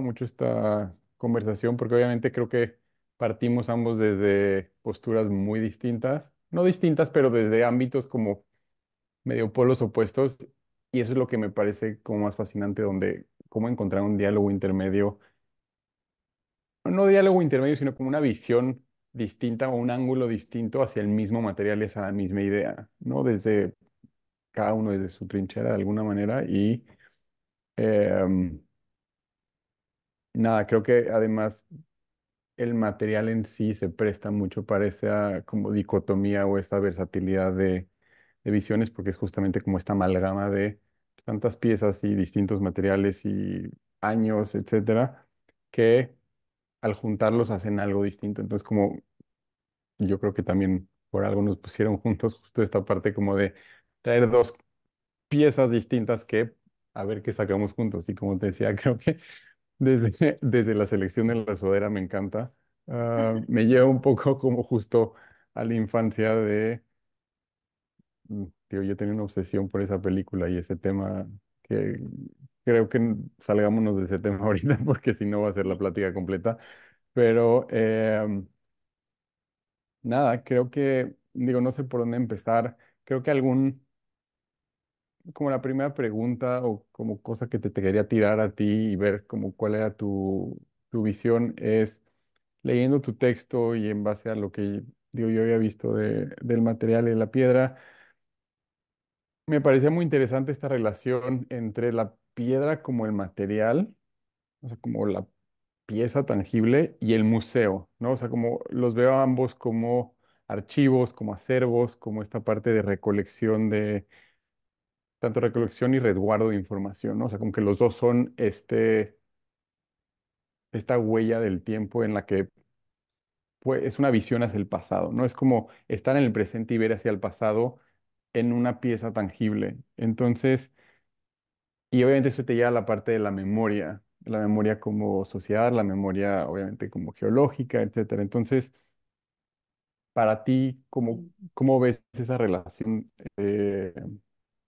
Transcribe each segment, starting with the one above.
mucho esta conversación porque obviamente creo que partimos ambos desde posturas muy distintas, no distintas, pero desde ámbitos como medio polos opuestos y eso es lo que me parece como más fascinante donde cómo encontrar un diálogo intermedio, no diálogo intermedio, sino como una visión distinta o un ángulo distinto hacia el mismo material y misma idea, ¿no? Desde cada uno desde su trinchera de alguna manera y eh, nada, creo que además el material en sí se presta mucho para esa como dicotomía o esa versatilidad de, de visiones, porque es justamente como esta amalgama de tantas piezas y distintos materiales y años, etcétera, que al juntarlos hacen algo distinto. Entonces, como yo creo que también por algo nos pusieron juntos justo esta parte como de traer dos piezas distintas que a ver qué sacamos juntos. Y como te decía, creo que desde, desde la selección de la sudadera me encanta. Ah, me lleva un poco como justo a la infancia de... Tío, mm, yo tenía una obsesión por esa película y ese tema que creo que salgámonos de ese tema ahorita porque si no va a ser la plática completa. Pero em, nada, creo que, digo, no sé por dónde empezar. Creo que algún como la primera pregunta o como cosa que te, quería tirar a ti y ver como cuál era tu, visión es leyendo tu texto y en base a lo que digo, yo había visto del material y de la piedra, me parecía muy interesante esta relación entre la piedra como el material, o sea, como la pieza tangible y el museo, ¿no? O sea, como los veo ambos como archivos, como acervos, como esta parte de recolección de, tanto recolección y resguardo de información, ¿no? O sea, como que los dos son este, esta huella del tiempo en la que pues, es una visión hacia el pasado, ¿no? Es como estar en el presente y ver hacia el pasado en una pieza tangible. Entonces, y obviamente eso te lleva a la parte de la memoria, la memoria como sociedad, la memoria obviamente como geológica, etcétera. Entonces, para ti, ¿cómo, cómo ves esa relación eh,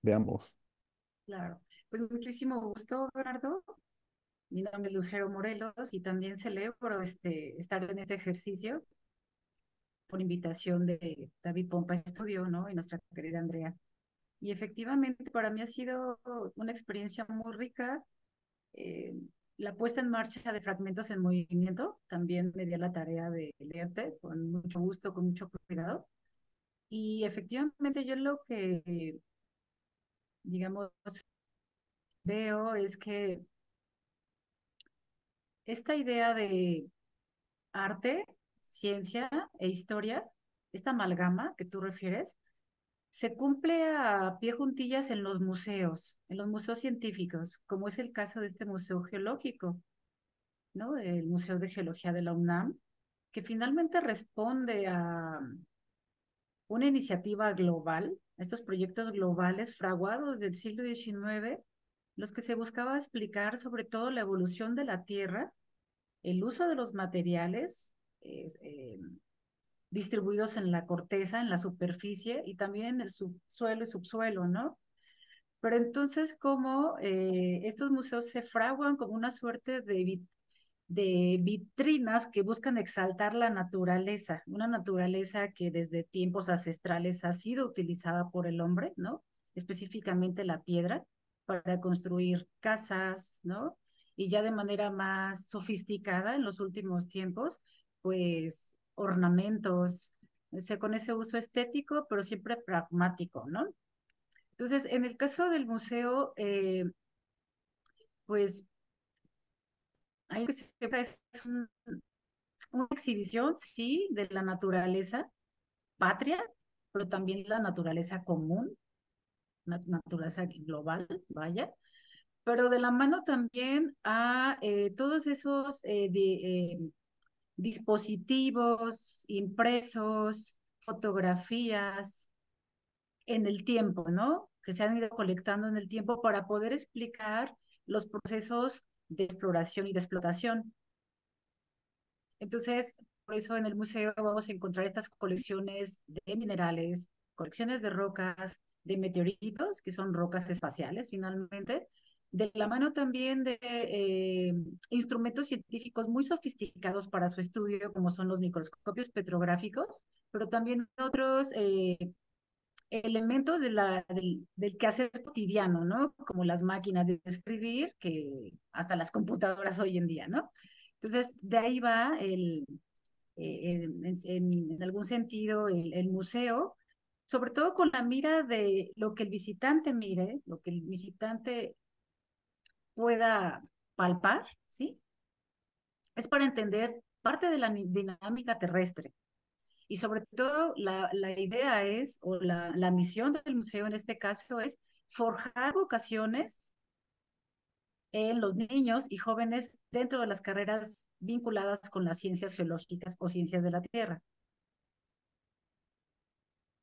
de ambos. Claro. Pues muchísimo gusto, Bernardo. Mi nombre es Lucero Morelos y también celebro este, estar en este ejercicio por invitación de David Pompa Estudio, ¿no? Y nuestra querida Andrea. Y efectivamente para mí ha sido una experiencia muy rica. Eh, la puesta en marcha de Fragmentos en Movimiento también me dio la tarea de leerte con mucho gusto, con mucho cuidado. Y efectivamente yo lo que digamos, veo es que esta idea de arte, ciencia e historia, esta amalgama que tú refieres, se cumple a pie juntillas en los museos, en los museos científicos, como es el caso de este museo geológico, ¿no? El Museo de Geología de la UNAM, que finalmente responde a una iniciativa global estos proyectos globales fraguados desde el siglo XIX, los que se buscaba explicar sobre todo la evolución de la Tierra, el uso de los materiales eh, eh, distribuidos en la corteza, en la superficie y también en el subsuelo y subsuelo, ¿no? Pero entonces, ¿cómo eh, estos museos se fraguan como una suerte de, de vitrinas que buscan exaltar la naturaleza, una naturaleza que desde tiempos ancestrales ha sido utilizada por el hombre, ¿no? Específicamente la piedra para construir casas, ¿no? Y ya de manera más sofisticada en los últimos tiempos, pues ornamentos, o sea, con ese uso estético, pero siempre pragmático, ¿no? Entonces, en el caso del museo, eh, pues hay que es una exhibición, sí, de la naturaleza patria, pero también la naturaleza común, la naturaleza global, vaya, pero de la mano también a eh, todos esos eh, de, eh, dispositivos impresos, fotografías en el tiempo, ¿no? Que se han ido colectando en el tiempo para poder explicar los procesos de exploración y de explotación. Entonces, por eso en el museo vamos a encontrar estas colecciones de minerales, colecciones de rocas, de meteoritos, que son rocas espaciales finalmente, de la mano también de eh, instrumentos científicos muy sofisticados para su estudio, como son los microscopios petrográficos, pero también otros eh, elementos de del, del, quehacer cotidiano, ¿no? Como las máquinas de escribir, que hasta las computadoras hoy en día, ¿no? Entonces, de ahí va el, eh, en, algún sentido el, el, museo, sobre todo con la mira de lo que el visitante mire, lo que el visitante pueda palpar, ¿sí? Es para entender parte de la dinámica terrestre, y sobre todo, la, la idea es, o la, la, misión del museo en este caso es forjar vocaciones en los niños y jóvenes dentro de las carreras vinculadas con las ciencias geológicas o ciencias de la Tierra.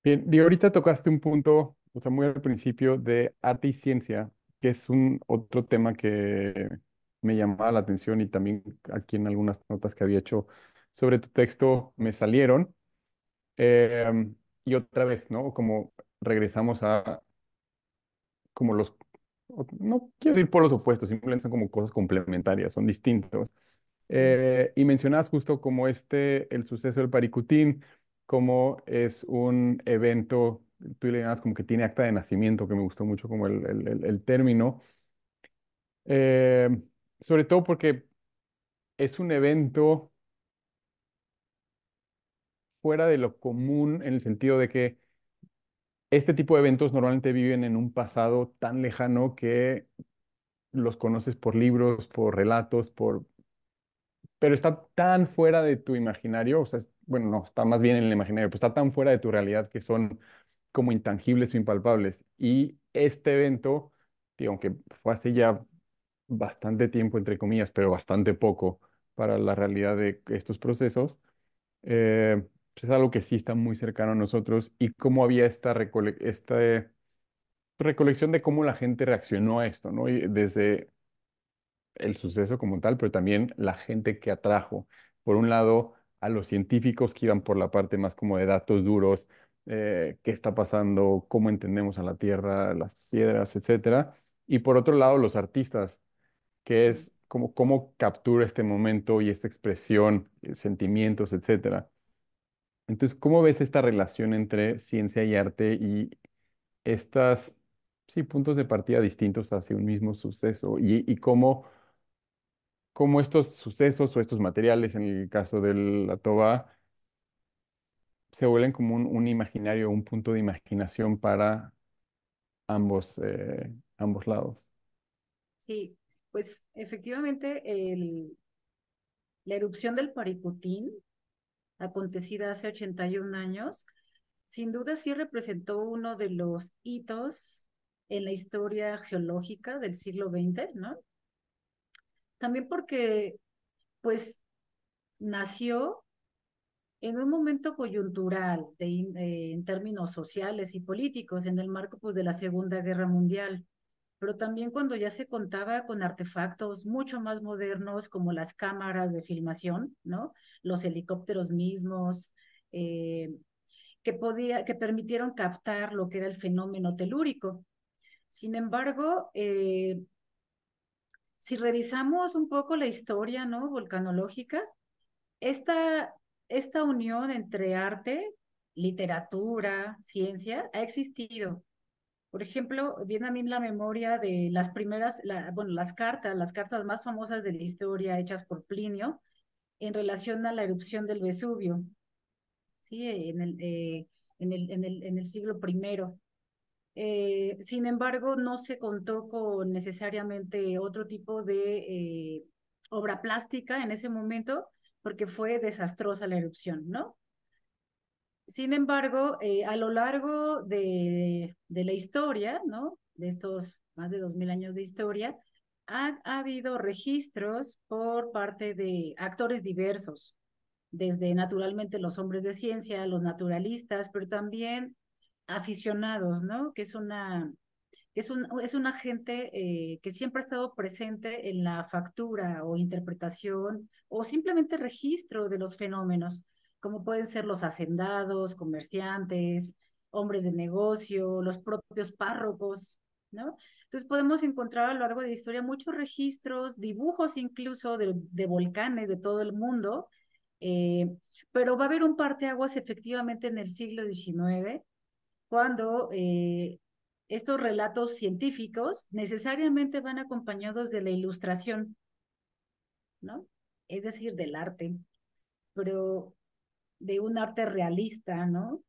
Bien, y ahorita tocaste un punto, o sea, muy al principio, de arte y ciencia, que es un otro tema que me llamaba la atención y también aquí en algunas notas que había hecho sobre tu texto me salieron. Em, y otra vez, ¿no? Como regresamos a como los, no quiero ir por los opuestos, simplemente son como cosas complementarias, son distintos. Eh, y mencionas justo como este, el suceso del Paricutín, como es un evento, tú le llamas como que tiene acta de nacimiento, que me gustó mucho como el, el, término, em, sobre todo porque es un evento fuera de lo común en el sentido de que este tipo de eventos normalmente viven en un pasado tan lejano que los conoces por libros, por relatos, por... Pero está tan fuera de tu imaginario, o sea, bueno, no, está más bien en el imaginario, pero está tan fuera de tu realidad que son como intangibles o impalpables. Y este evento, tío, aunque fue hace ya bastante tiempo, entre comillas, pero bastante poco para la realidad de estos procesos, eh, pues, es algo que sí está muy cercano a nosotros y cómo había esta, esta recolección de cómo la gente reaccionó a esto, desde el suceso como tal, pero también la gente que atrajo. Por un lado, a los científicos que iban por la parte más como de datos duros, eh, qué está pasando, cómo entendemos a la Tierra, las piedras, etcétera. Y por otro lado, los artistas, que es como cómo captura este momento y esta expresión, eh, sentimientos, etcétera. Entonces, ¿cómo ves esta relación entre ciencia y arte y estas, sí, puntos de partida distintos hacia un mismo suceso? Y, cómo, cómo, estos sucesos o estos materiales, en el caso de la toba, se vuelven como un, imaginario, un punto de imaginación para ambos, eh, ambos lados. Sí, pues efectivamente la erupción del Paricutín acontecida hace 81 años, sin duda sí representó uno de los hitos en la historia geológica del siglo XX, ¿no? También porque, pues, nació en un momento coyuntural eh, en términos sociales y políticos, en el marco pues, de la Segunda Guerra Mundial pero también cuando ya se contaba con artefactos mucho más modernos como las cámaras de filmación, Los helicópteros mismos, eh, que, permitieron captar lo que era el fenómeno telúrico. Sin embargo, eh, si revisamos un poco la historia ¿no? volcanológica, esta unión entre arte, literatura, ciencia ha existido por ejemplo, viene a mí la memoria de las primeras, bueno, las cartas, las cartas más famosas de la historia hechas por Plinio en relación a la erupción del Vesubio, ¿sí? en, el, eh, en, el, en, el, en el siglo primero. Eh, sin embargo, no se contó con necesariamente otro tipo de eh, obra plástica en ese momento porque fue desastrosa la erupción, ¿no? Sin embargo, eh, a lo largo de, la historia, ¿no? De estos más de dos 2.000 años de historia, ha, habido registros por parte de actores diversos, desde naturalmente los hombres de ciencia, los naturalistas, pero también aficionados, ¿no? Que es una, es un, es gente eh, que siempre ha estado presente en la factura o interpretación o simplemente registro de los fenómenos como pueden ser los hacendados, comerciantes, hombres de negocio, los propios párrocos, ¿no? Entonces podemos encontrar a lo largo de la historia muchos registros, dibujos incluso de, volcanes de todo el mundo, eh, pero va a haber un aguas efectivamente en el siglo XIX, cuando eh, estos relatos científicos necesariamente van acompañados de la ilustración, ¿no? Es decir, del arte. Pero de un arte realista, ¿no?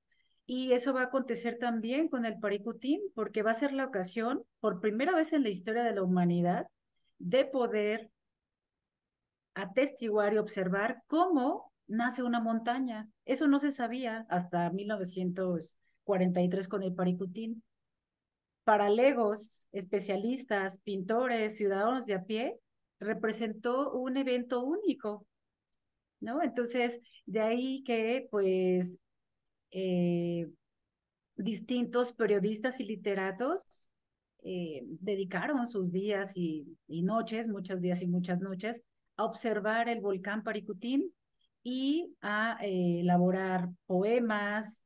Y eso va a acontecer también con el Paricutín, porque va a ser la ocasión, por primera vez en la historia de la humanidad, de poder atestiguar y observar cómo nace una montaña. Eso no se sabía hasta 1943 con el Paricutín. Para legos, especialistas, pintores, ciudadanos de a pie, representó un evento único, ¿no? Entonces, de ahí que, pues, eh, distintos periodistas y literatos eh, dedicaron sus días y, noches, muchos días y muchas noches, a observar el volcán Paricutín y a eh, elaborar poemas,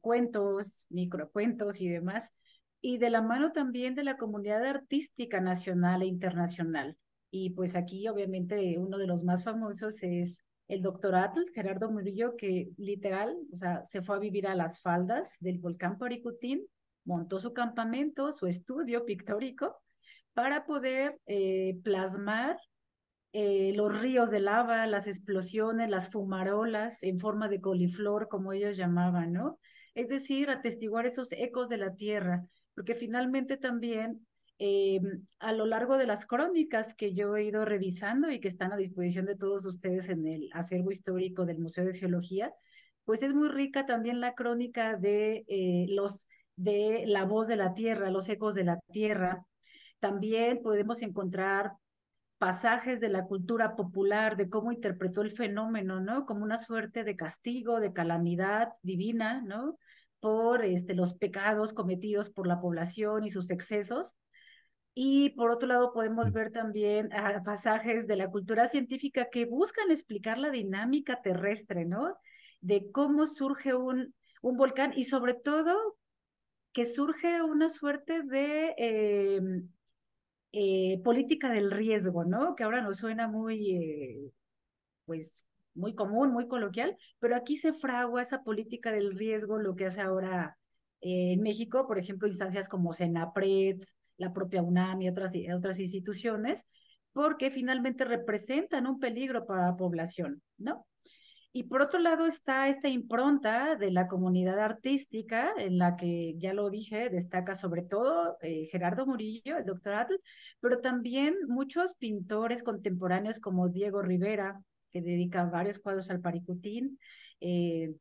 cuentos, microcuentos y demás, y de la mano también de la comunidad artística nacional e internacional y pues aquí obviamente uno de los más famosos es el doctor Atl, Gerardo Murillo, que literal, o sea, se fue a vivir a las faldas del volcán Paricutín, montó su campamento, su estudio pictórico, para poder eh, plasmar eh, los ríos de lava, las explosiones, las fumarolas en forma de coliflor, como ellos llamaban, ¿no? Es decir, atestiguar esos ecos de la tierra, porque finalmente también eh, a lo largo de las crónicas que yo he ido revisando y que están a disposición de todos ustedes en el acervo histórico del Museo de Geología, pues es muy rica también la crónica de eh, los de la voz de la tierra, los ecos de la tierra. También podemos encontrar pasajes de la cultura popular, de cómo interpretó el fenómeno, ¿no? Como una suerte de castigo, de calamidad divina, ¿no? Por este, los pecados cometidos por la población y sus excesos. Y por otro lado, podemos ver también pasajes de la cultura científica que buscan explicar la dinámica terrestre, ¿no? De cómo surge un, un volcán y sobre todo que surge una suerte de em, eh, política del riesgo, ¿no? Que ahora nos suena muy, eh, pues, muy común, muy coloquial, pero aquí se fragua esa política del riesgo, lo que hace ahora eh, en México, por ejemplo, instancias como Senapred, la propia UNAM y otras, otras instituciones, porque finalmente representan un peligro para la población, ¿no? Y por otro lado está esta impronta de la comunidad artística, en la que, ya lo dije, destaca sobre todo eh, Gerardo Murillo, el doctor pero también muchos pintores contemporáneos como Diego Rivera, que dedica varios cuadros al paricutín, eh,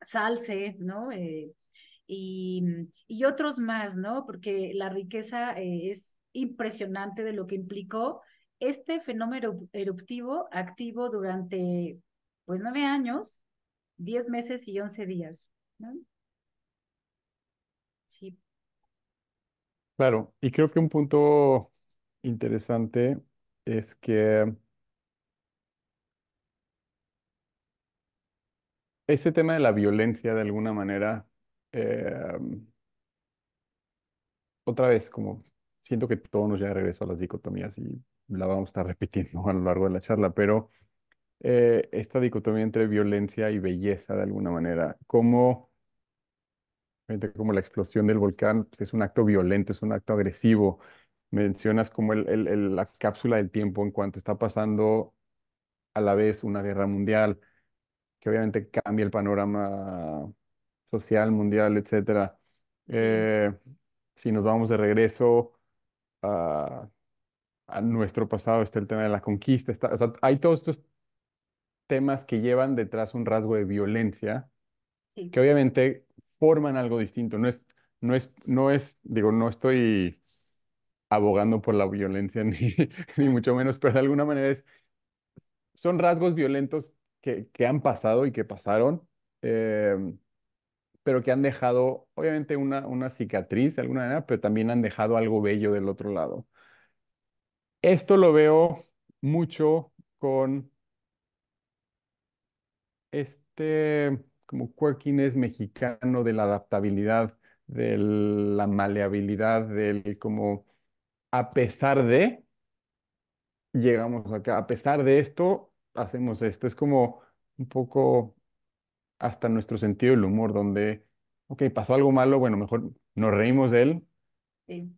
Salce, ¿no? Eh, Mm, y, otros más, ¿no? Porque la riqueza eh, es impresionante de lo que implicó este fenómeno eruptivo activo durante, pues, nueve años, diez meses y once días, ¿no? Sí. Claro, y creo que un punto interesante es que este tema de la violencia de alguna manera Em, otra vez, como siento que todo nos ya regreso a las dicotomías y la vamos a estar repitiendo a lo largo de la charla, pero eh, esta dicotomía entre violencia y belleza de alguna manera, como, como la explosión del volcán pues, es un acto violento, es un acto agresivo, mencionas como la cápsula del tiempo en cuanto está pasando a la vez una guerra mundial, que obviamente cambia el panorama social, mundial, etcétera. Eh, si nos vamos de regreso a, nuestro pasado, está el tema de la conquista, hay todos estos temas que llevan detrás un rasgo de violencia, que obviamente forman algo distinto. No es, no es, no es, digo, no estoy abogando por la violencia, ni, ni mucho menos, pero de alguna manera son rasgos violentos que, que han pasado y que pasaron. Eh, pero que han dejado, obviamente, una, una cicatriz de alguna manera, pero también han dejado algo bello del otro lado. Esto lo veo mucho con este como quirkiness mexicano de la adaptabilidad, de la maleabilidad, del como a pesar de, llegamos acá, a pesar de esto, hacemos esto. Es como un poco hasta nuestro sentido del humor, donde, ok, pasó algo malo, bueno, mejor nos reímos de él sí.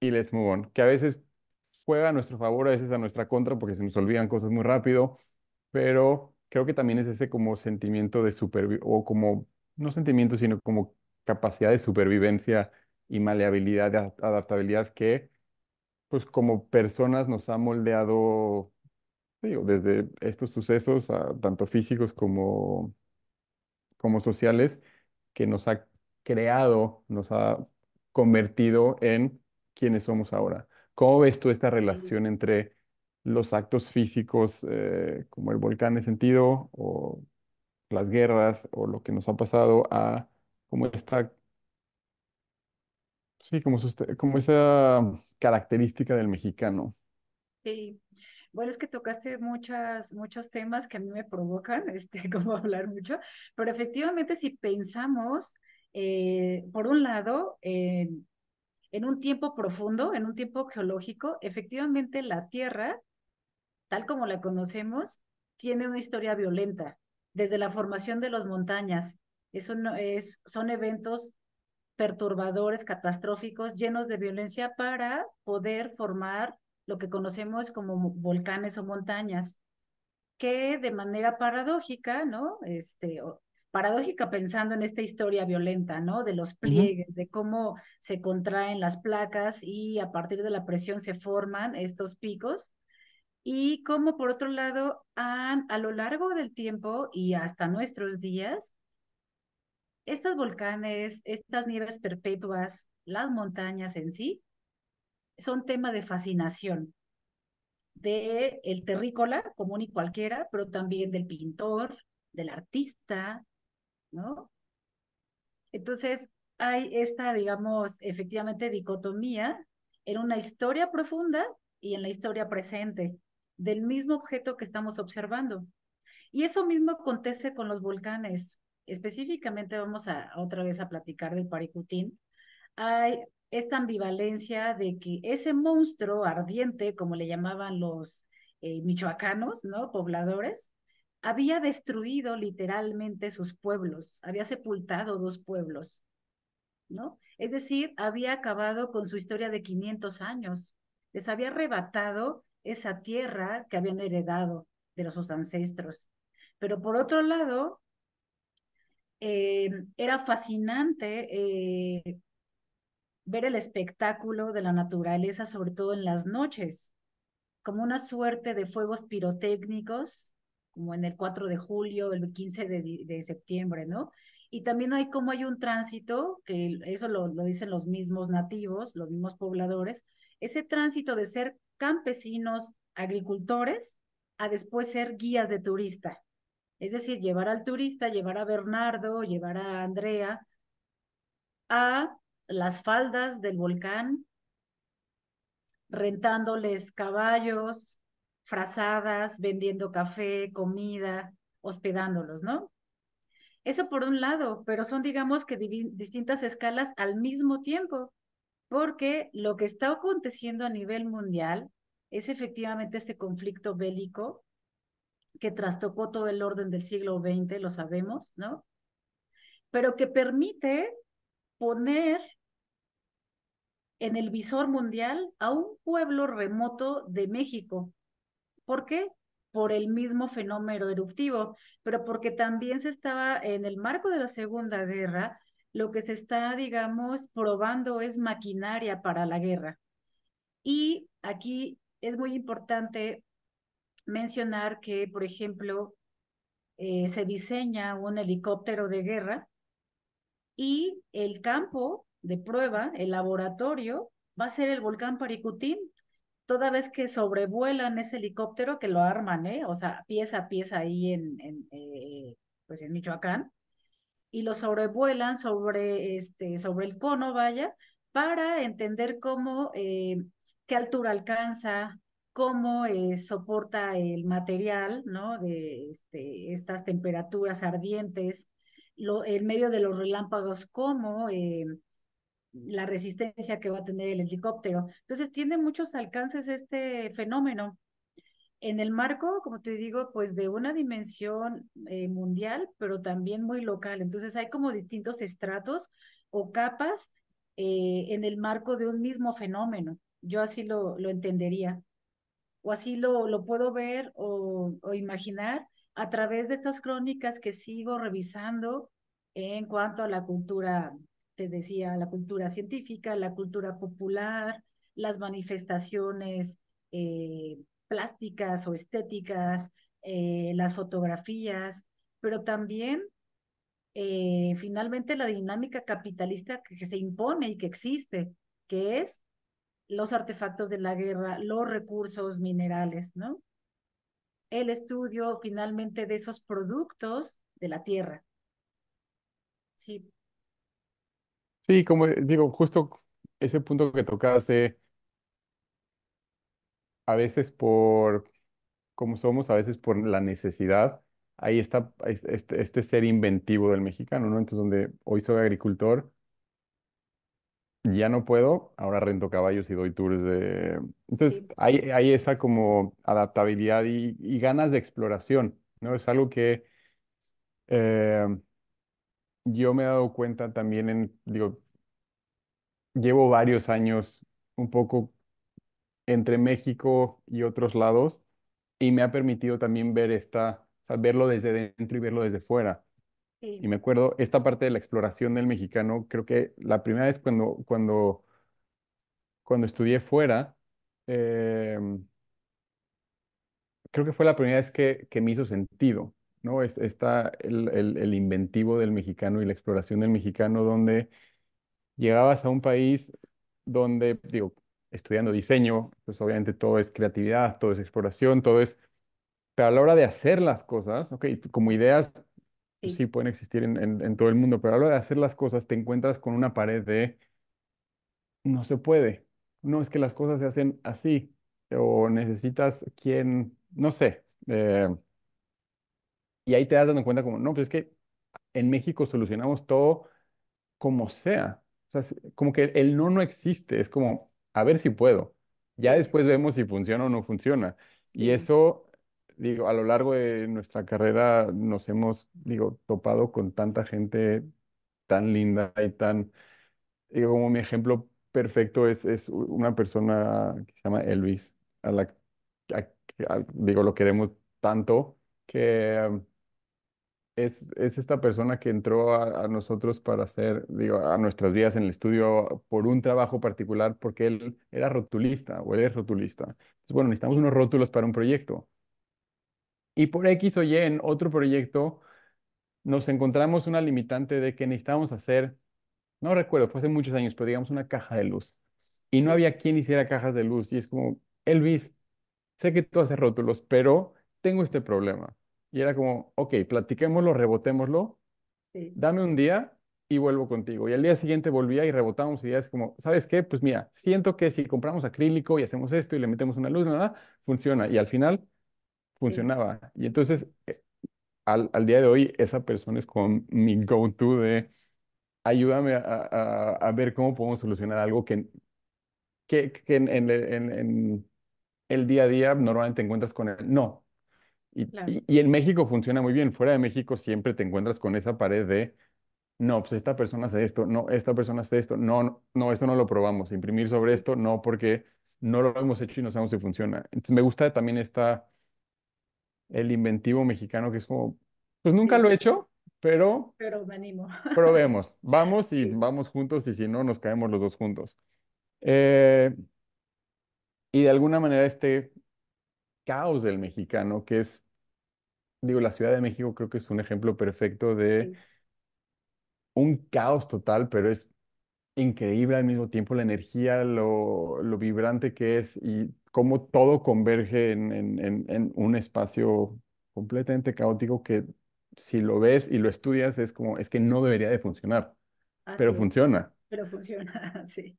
y let's move on. Que a veces juega a nuestro favor, a veces a nuestra contra, porque se nos olvidan cosas muy rápido, pero creo que también es ese como sentimiento de supervivencia, o como, no sentimiento, sino como capacidad de supervivencia y maleabilidad, de adaptabilidad que, pues como personas nos ha moldeado desde estos sucesos, tanto físicos como como sociales que nos ha creado, nos ha convertido en quienes somos ahora. ¿Cómo ves tú esta relación entre los actos físicos, eh, como el volcán en sentido, o las guerras, o lo que nos ha pasado, a como esta, sí, como, como esa característica del mexicano? Sí. Bueno, es que tocaste muchas, muchos temas que a mí me provocan, este, como hablar mucho, pero efectivamente si pensamos, eh, por un lado, en un tiempo profundo, en un tiempo geológico, efectivamente la Tierra, tal como la conocemos, tiene una historia violenta, desde la formación de las montañas. Eso es, son eventos perturbadores, catastróficos, llenos de violencia para poder formar lo que conocemos como volcanes o montañas, que de manera paradójica, ¿no? Este, paradójica pensando en esta historia violenta, ¿no? De los pliegues, de cómo se contraen las placas y a partir de la presión se forman estos picos. Y cómo, por otro lado, han, a lo largo del tiempo y hasta nuestros días, estos volcanes, estas nieves perpetuas, las montañas en sí, son tema de fascinación de el terrícola común y cualquiera, pero también del pintor, del artista, ¿no? Entonces, hay esta, digamos, efectivamente dicotomía en una historia profunda y en la historia presente del mismo objeto que estamos observando. Y eso mismo acontece con los volcanes. Específicamente vamos a otra vez a platicar del Paricutín. Hay esta ambivalencia de que ese monstruo ardiente, como le llamaban los eh, michoacanos, ¿no? Pobladores, había destruido literalmente sus pueblos, había sepultado dos pueblos, ¿no? Es decir, había acabado con su historia de 500 años, les había arrebatado esa tierra que habían heredado de sus ancestros. Pero por otro lado, eh, era fascinante eh, ver el espectáculo de la naturaleza, sobre todo en las noches, como una suerte de fuegos pirotécnicos, como en el 4 de julio, el 15 de, septiembre, ¿no? Y también hay como hay un tránsito, que eso lo, lo dicen los mismos nativos, los mismos pobladores, ese tránsito de ser campesinos, agricultores, a después ser guías de turista. Es decir, llevar al turista, llevar a Bernardo, llevar a Andrea a las faldas del volcán, rentándoles caballos, frazadas, vendiendo café, comida, hospedándolos, ¿no? Eso por un lado, pero son, digamos que distintas escalas al mismo tiempo, porque lo que está aconteciendo a nivel mundial es efectivamente este conflicto bélico que trastocó todo el orden del siglo XX, lo sabemos, ¿no? Pero que permite poner en el visor mundial a un pueblo remoto de México. ¿Por qué? Por el mismo fenómeno eruptivo, pero porque también se estaba, en el marco de la Segunda Guerra, lo que se está, digamos, probando es maquinaria para la guerra. Y aquí es muy importante mencionar que, por ejemplo, eh, se diseña un helicóptero de guerra y el campo de prueba, el laboratorio, va a ser el volcán Paricutín, toda vez que sobrevuelan ese helicóptero que lo arman, ¿eh? o sea, pieza a pieza ahí en, en eh, pues en Michoacán, y lo sobrevuelan sobre, este, sobre el cono, vaya, para entender cómo, eh, qué altura alcanza, cómo eh, soporta el material, ¿no? De este, estas temperaturas ardientes, lo, en medio de los relámpagos, cómo la resistencia que va a tener el helicóptero. Entonces, tiene muchos alcances este fenómeno. En el marco, como te digo, pues de una dimensión eh, mundial, pero también muy local. Entonces, hay como distintos estratos o capas eh, en el marco de un mismo fenómeno. Yo así lo, lo entendería. O así lo, lo puedo ver o, o imaginar a través de estas crónicas que sigo revisando en cuanto a la cultura decía, la cultura científica, la cultura popular, las manifestaciones eh, plásticas o estéticas, eh, las fotografías, pero también eh, finalmente la dinámica capitalista que, se impone y que existe, que es los artefactos de la guerra, los recursos minerales, ¿no? El estudio finalmente de esos productos de la tierra. Sí, Sí, como digo, justo ese punto que tocaste, a veces por cómo somos, a veces por la necesidad, ahí está este, este, ser inventivo del mexicano, ¿no? Entonces, donde hoy soy agricultor, ya no puedo, ahora rento caballos y doy tours de... Entonces, ahí está como adaptabilidad y, y ganas de exploración, ¿no? Es algo que... Eh, yo me he dado cuenta también en, digo, llevo varios años un poco entre México y otros lados y me ha permitido también ver esta, o sea, verlo desde dentro y verlo desde fuera. Y me acuerdo, esta parte de la exploración del mexicano, creo que la primera vez cuando, cuando, cuando estudié fuera, em, creo que fue la primera vez que me hizo sentido. ¿no? Está el, inventivo del mexicano y la exploración del mexicano, donde llegabas a un país donde, digo, estudiando diseño, pues obviamente todo es creatividad, todo es exploración, todo es... Pero a la hora de hacer las cosas, como ideas pues, sí, pueden existir en, todo el mundo, pero a la hora de hacer las cosas te encuentras con una pared de no se puede, no es que las cosas se hacen así, o necesitas quien, no sé, eh, y ahí te das dando cuenta como, no, pues es que en México solucionamos todo como sea. O sea, como que el no no existe, es como, a ver si puedo. Ya después vemos si funciona o no funciona. Y eso, digo, a lo largo de nuestra carrera nos hemos, digo, topado con tanta gente tan linda y tan, digo, como mi ejemplo perfecto es, es una persona que se llama Elvis, a la, digo, lo queremos tanto que es, esta persona que entró a, nosotros para hacer, digo, a nuestras vías en el estudio por un trabajo particular, porque él era rotulista o él es rotulista. Entonces, bueno, necesitamos unos rótulos para un proyecto. Y por X o Y en otro proyecto nos encontramos una limitante de que necesitábamos hacer, no recuerdo, fue hace muchos años, pero digamos una caja de luz. Y no había quien hiciera cajas de luz. Y es como, Elvis, sé que tú haces rótulos, pero tengo este problema y era como, ok, platiquémoslo, rebotémoslo, dame un día y vuelvo contigo. Y al día siguiente volvía y rebotábamos ideas como, ¿sabes qué? Pues mira, siento que si compramos acrílico y hacemos esto y le metemos una luz, nada, funciona. Y al final funcionaba. Y entonces, eh, al, día de hoy, esa persona es con mi go-to de ayúdame a, ver cómo podemos solucionar algo que, que, en, el día a día normalmente encuentras con él, no, y, en México funciona muy bien. Fuera de México siempre te encuentras con esa pared de, no, pues esta persona hace esto, no, esta persona hace esto, no, no, esto no lo probamos, imprimir sobre esto, no, porque no lo hemos hecho y no sabemos si funciona. Entonces me gusta también esta, el inventivo mexicano que es como, pues nunca lo he hecho, pero... Pero venimos. Probemos, vamos y vamos juntos y si no, nos caemos los dos juntos. Eh, y de alguna manera este caos del mexicano, que es, digo, la Ciudad de México creo que es un ejemplo perfecto de un caos total, pero es increíble al mismo tiempo la energía, lo, lo vibrante que es y cómo todo converge en, en, un espacio completamente caótico que si lo ves y lo estudias es como, es que no debería de funcionar, pero funciona. Pero funciona, sí.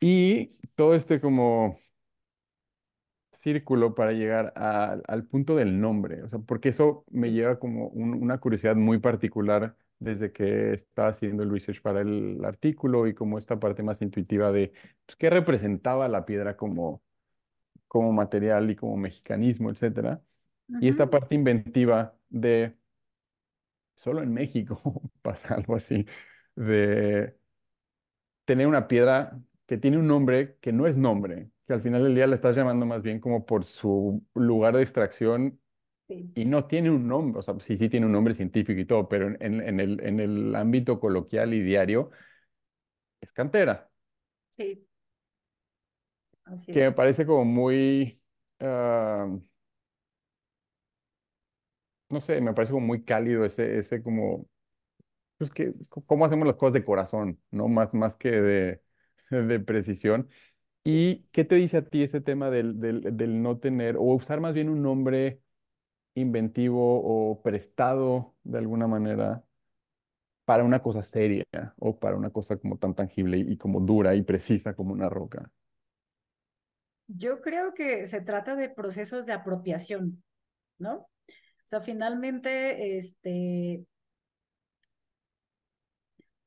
Y todo este como círculo para llegar al punto del nombre, porque eso me lleva como una curiosidad muy particular desde que estaba haciendo el research para el artículo y como esta parte más intuitiva de pues, qué representaba la piedra como, como material y como mexicanismo, etcétera. Y esta parte inventiva de solo en México pasa algo así, de tener una piedra que tiene un nombre que no es nombre, que al final del día la estás llamando más bien como por su lugar de extracción y no tiene un nombre, o sea, sí, sí tiene un nombre científico y todo, pero en, en, el, en el ámbito coloquial y diario es cantera. Sí. Así que me parece como muy, ah, no sé, me parece como muy cálido ese, ese como, pues que, cómo hacemos las cosas de corazón, ¿no? Más, más que de, de precisión. ¿Y qué te dice a ti este tema del, del, del no tener o usar más bien un nombre inventivo o prestado de alguna manera para una cosa seria o para una cosa como tan tangible y como dura y precisa como una roca? Yo creo que se trata de procesos de apropiación, ¿no? O sea, finalmente, este,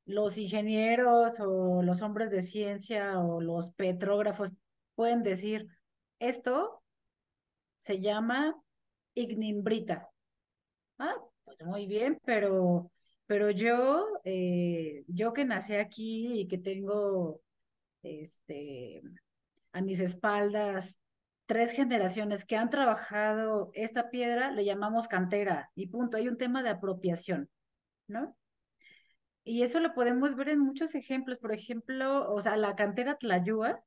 los ingenieros o los hombres de ciencia o los petrógrafos pueden decir, esto se llama ignimbrita. Ah, pues muy bien, pero, pero yo, eh, yo que nací aquí y que tengo este, a mis espaldas tres generaciones que han trabajado esta piedra, le llamamos cantera y punto, hay un tema de apropiación, ¿no? Y eso lo podemos ver en muchos ejemplos. Por ejemplo, o sea, la cantera Tlayúa,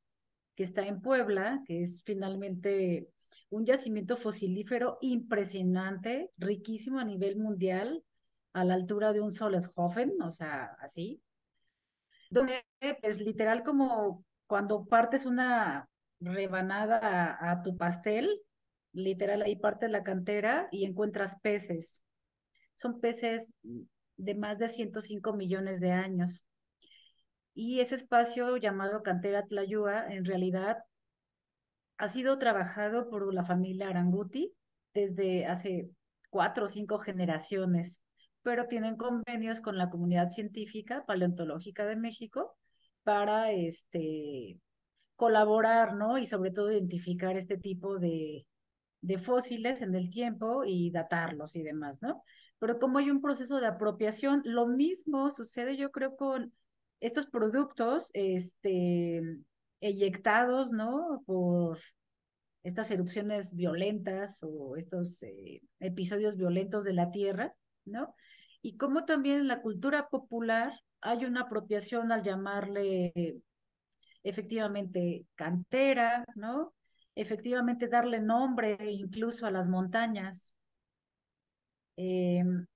que está en Puebla, que es finalmente un yacimiento fosilífero impresionante, riquísimo a nivel mundial, a la altura de un Solethofen, o sea, así, donde es pues, literal como cuando partes una rebanada a, a tu pastel, literal ahí partes la cantera y encuentras peces. Son peces de más de 105 millones de años. Y ese espacio llamado Cantera Tlayúa, en realidad, ha sido trabajado por la familia Aranguti desde hace cuatro o cinco generaciones, pero tienen convenios con la comunidad científica paleontológica de México para este, colaborar, ¿no? Y sobre todo identificar este tipo de, de fósiles en el tiempo y datarlos y demás, ¿no? pero como hay un proceso de apropiación, lo mismo sucede yo creo con estos productos este, eyectados, ¿no? Por estas erupciones violentas o estos eh, episodios violentos de la Tierra, ¿no? Y como también en la cultura popular hay una apropiación al llamarle efectivamente cantera, ¿no? Efectivamente darle nombre incluso a las montañas, Em,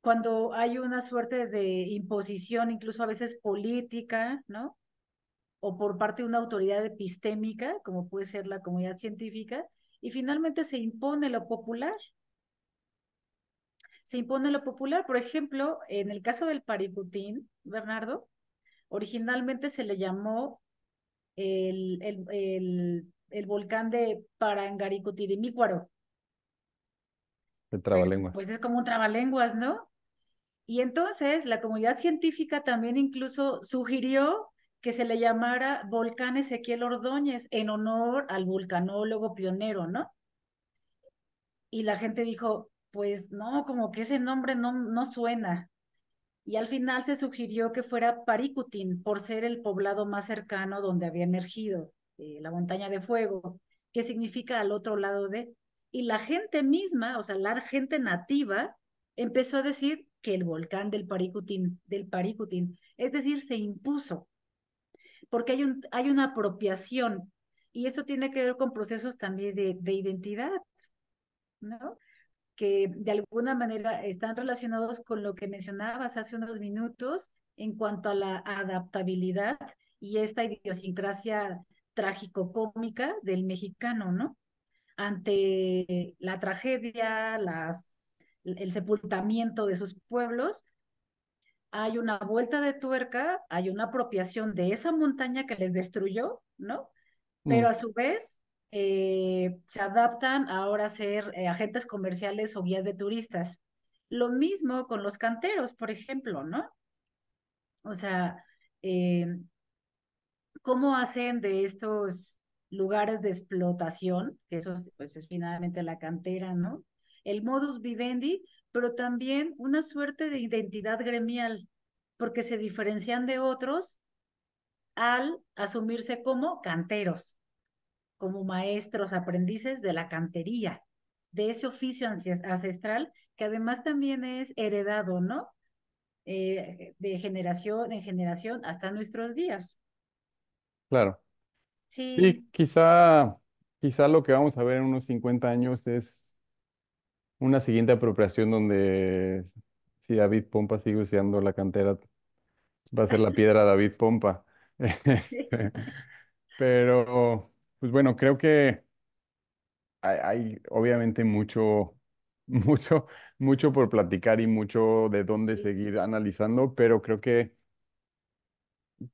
cuando hay una suerte de imposición, incluso a veces política, ¿no? O por parte de una autoridad epistémica, como puede ser la comunidad científica, y finalmente se impone lo popular. Se impone lo popular, por ejemplo, en el caso del paricutín, Bernardo, originalmente se le llamó el, el, el, el volcán de Parangaricutirimícuaro, trabalenguas. Pues es como un trabalenguas, ¿no? Y entonces la comunidad científica también incluso sugirió que se le llamara Volcán Ezequiel Ordóñez en honor al vulcanólogo pionero, ¿no? Y la gente dijo, pues no, como que ese nombre no, no suena. Y al final se sugirió que fuera Paricutín por ser el poblado más cercano donde había emergido eh, la montaña de fuego, que significa al otro lado de y la gente misma, o sea, la gente nativa, empezó a decir que el volcán del Paricutín, del Paricutín, es decir, se impuso, porque hay, un, hay una apropiación y eso tiene que ver con procesos también de, de identidad, ¿no? que de alguna manera están relacionados con lo que mencionabas hace unos minutos en cuanto a la adaptabilidad y esta idiosincrasia trágico-cómica del mexicano, ¿no? ante la tragedia, el sepultamiento de sus pueblos, hay una vuelta de tuerca, hay una apropiación de esa montaña que les destruyó, ¿no? Pero mm. a su vez eh, se adaptan ahora a ser eh, agentes comerciales o guías de turistas. Lo mismo con los canteros, por ejemplo, ¿no? O sea, eh, ¿cómo hacen de estos lugares de explotación, que eso es, pues, es finalmente la cantera, ¿no? El modus vivendi, pero también una suerte de identidad gremial, porque se diferencian de otros al asumirse como canteros, como maestros, aprendices de la cantería, de ese oficio ancestral que además también es heredado, ¿no? Eh, de generación en generación hasta nuestros días. Claro, Sí, quizá, quizá lo que vamos a ver en unos 50 años es una siguiente apropiación donde si David Pompa sigue usando la cantera, va a ser la piedra David Pompa. Este, pero, pues bueno, creo que hay, obviamente mucho, mucho, mucho por platicar y mucho de dónde seguir analizando, pero creo que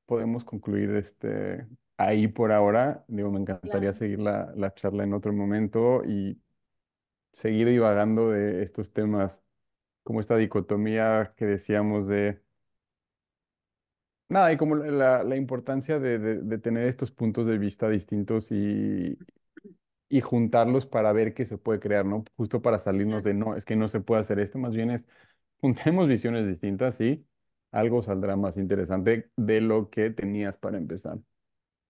podemos concluir este ahí por ahora. Digo, me encantaría seguir la, charla en otro momento y seguir divagando de estos temas, como esta dicotomía que decíamos de... Nada, y como la, importancia de, tener estos puntos de vista distintos y, y juntarlos para ver qué se puede crear, ¿no? Justo para salirnos de, no, es que no se puede hacer esto, más bien es, juntemos visiones distintas y algo saldrá más interesante de lo que tenías para empezar.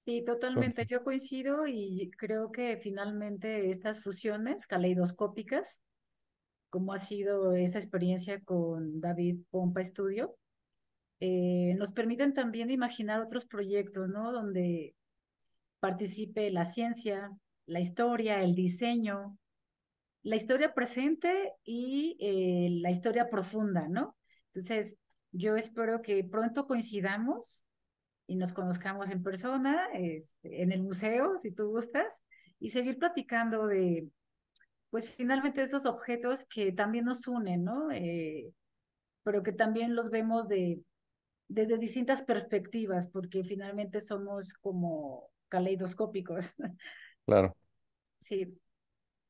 Sí, totalmente. Yo coincido y creo que finalmente estas fusiones caleidoscópicas, como ha sido esta experiencia con David Pompa Estudio, eh, nos permiten también imaginar otros proyectos, ¿no? Donde participe la ciencia, la historia, el diseño, la historia presente y eh, la historia profunda, ¿no? Entonces, yo espero que pronto coincidamos y nos conozcamos en persona, este, en el museo, si tú gustas, y seguir platicando de, pues finalmente, esos objetos que también nos unen, ¿no? Eh, pero que también los vemos de, desde distintas perspectivas, porque finalmente somos como caleidoscópicos. Claro. Sí.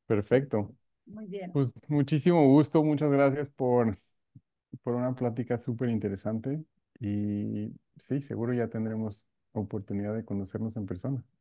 Perfecto. Muy bien. Pues muchísimo gusto, muchas gracias por, por una plática súper interesante. Y sí, seguro ya tendremos oportunidad de conocernos en persona.